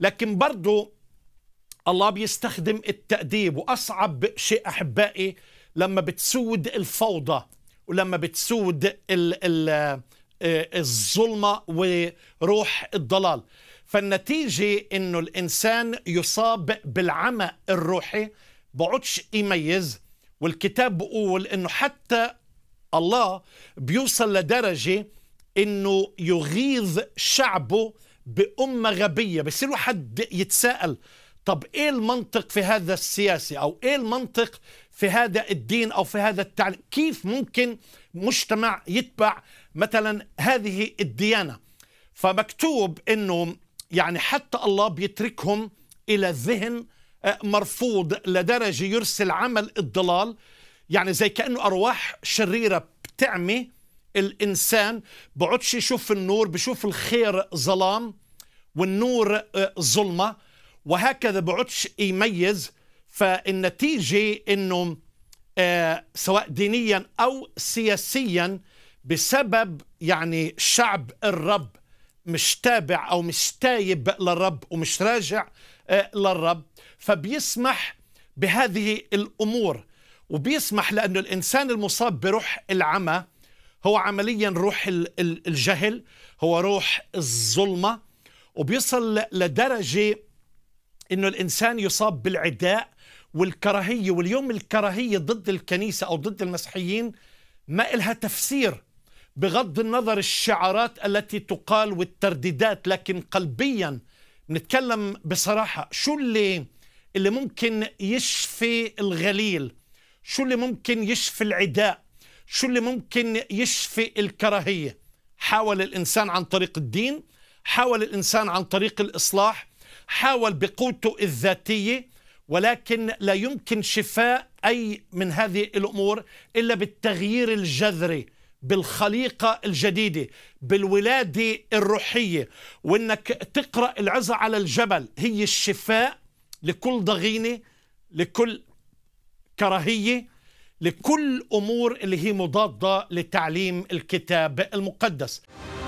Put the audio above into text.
لكن برضه الله بيستخدم التأديب وأصعب شيء أحبائي لما بتسود الفوضى ولما بتسود الـ الـ آه، الظلمة وروح الضلال فالنتيجة إنه الإنسان يصاب بالعمى الروحي بعدش يميز والكتاب بقول إنه حتى الله بيوصل لدرجة إنه يغيظ شعبه بأمة غبية بصير واحد يتساءل طب ايه المنطق في هذا السياسي او ايه المنطق في هذا الدين او في هذا التعليم كيف ممكن مجتمع يتبع مثلا هذه الديانة فمكتوب انه يعني حتى الله بيتركهم الى ذهن آه، مرفوض لدرجة يرسل عمل الضلال يعني زي كأنه أرواح شريرة بتعمي الإنسان بعدش يشوف النور بشوف الخير ظلام والنور آه، ظلمة وهكذا بعدش يميز فالنتيجة أنه آه، سواء دينيا أو سياسيا بسبب يعني شعب الرب مش تابع أو مش تايب للرب ومش راجع آه، للرب فبيسمح بهذه الأمور وبيسمح لأنه الإنسان المصاب بروح العمى هو عمليا روح الجهل هو روح الظلمة وبيصل لدرجة انه الانسان يصاب بالعداء والكراهية واليوم الكراهية ضد الكنيسة او ضد المسيحيين ما إلها تفسير بغض النظر الشعارات التي تقال والترديدات لكن قلبيا نتكلم بصراحة شو اللي اللي ممكن يشفي الغليل شو اللي ممكن يشفي العداء شو اللي ممكن يشفي الكراهية حاول الإنسان عن طريق الدين حاول الإنسان عن طريق الإصلاح حاول بقوته الذاتية ولكن لا يمكن شفاء أي من هذه الأمور إلا بالتغيير الجذري بالخليقة الجديدة بالولادة الروحية وإنك تقرأ العزة على الجبل هي الشفاء لكل ضغينة لكل كراهية لكل امور اللي هي مضاده لتعليم الكتاب المقدس